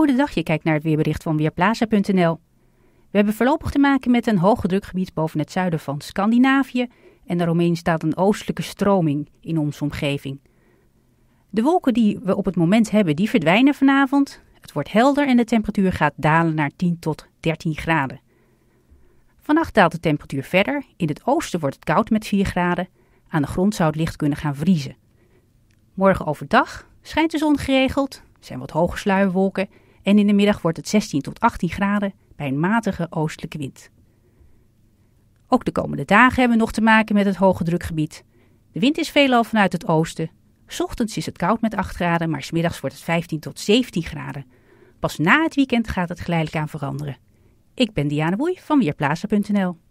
Goedendag, je kijkt naar het weerbericht van Weerplaza.nl. We hebben voorlopig te maken met een hoge drukgebied boven het zuiden van Scandinavië en daaromheen staat een oostelijke stroming in onze omgeving. De wolken die we op het moment hebben, die verdwijnen vanavond. Het wordt helder en de temperatuur gaat dalen naar 10 tot 13 graden. Vannacht daalt de temperatuur verder. In het oosten wordt het koud met 4 graden. Aan de grond zou het licht kunnen gaan vriezen. Morgen overdag schijnt de zon geregeld, zijn wat hoge sluierwolken en in de middag wordt het 16 tot 18 graden bij een matige oostelijke wind. Ook de komende dagen hebben we nog te maken met het hoge drukgebied. De wind is veelal vanuit het oosten. Ochtends is het koud met 8 graden, maar smiddags wordt het 15 tot 17 graden. Pas na het weekend gaat het geleidelijk aan veranderen. Ik ben Diane Boei van Weerplaza.nl.